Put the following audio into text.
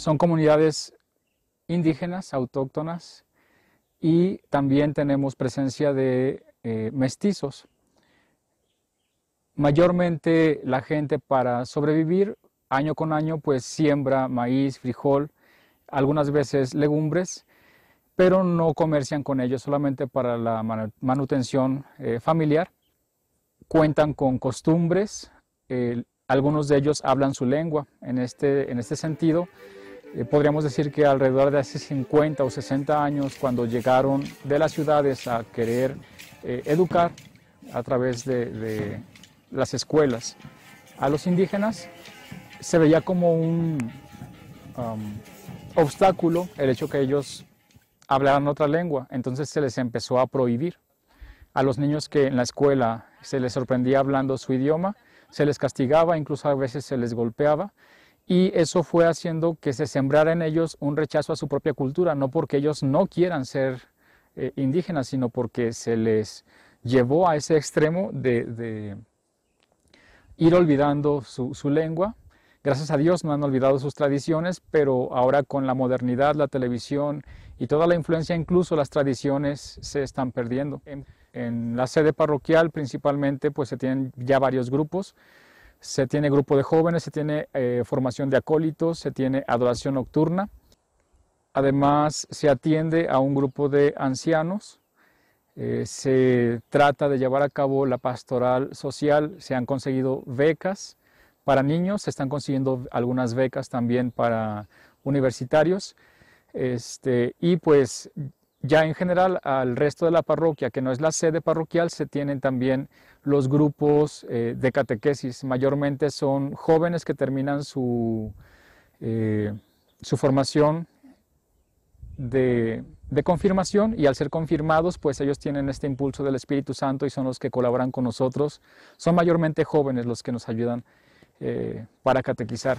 son comunidades indígenas, autóctonas, y también tenemos presencia de eh, mestizos. Mayormente la gente para sobrevivir año con año pues siembra maíz, frijol, algunas veces legumbres, pero no comercian con ellos solamente para la manutención eh, familiar. Cuentan con costumbres, eh, algunos de ellos hablan su lengua en este, en este sentido. Eh, podríamos decir que alrededor de hace 50 o 60 años, cuando llegaron de las ciudades a querer eh, educar a través de, las escuelas a los indígenas, se veía como un um, obstáculo el hecho que ellos hablaran otra lengua, entonces se les empezó a prohibir. A los niños que en la escuela se les sorprendía hablando su idioma, se les castigaba, incluso a veces se les golpeaba, y eso fue haciendo que se sembrara en ellos un rechazo a su propia cultura, no porque ellos no quieran ser eh, indígenas, sino porque se les llevó a ese extremo de, ir olvidando su, lengua. Gracias a Dios no han olvidado sus tradiciones, pero ahora con la modernidad, la televisión y toda la influencia, incluso las tradiciones se están perdiendo. En, en la sede parroquial principalmente pues se tienen ya varios grupos se tiene grupo de jóvenes, se tiene eh, formación de acólitos, se tiene adoración nocturna. Además, se atiende a un grupo de ancianos, eh, se trata de llevar a cabo la pastoral social, se han conseguido becas para niños, se están consiguiendo algunas becas también para universitarios. Este, y pues ya en general al resto de la parroquia, que no es la sede parroquial, se tienen también los grupos eh, de catequesis. Mayormente son jóvenes que terminan su, eh, su formación de, confirmación y al ser confirmados, pues ellos tienen este impulso del Espíritu Santo y son los que colaboran con nosotros. Son mayormente jóvenes los que nos ayudan eh, para catequizar.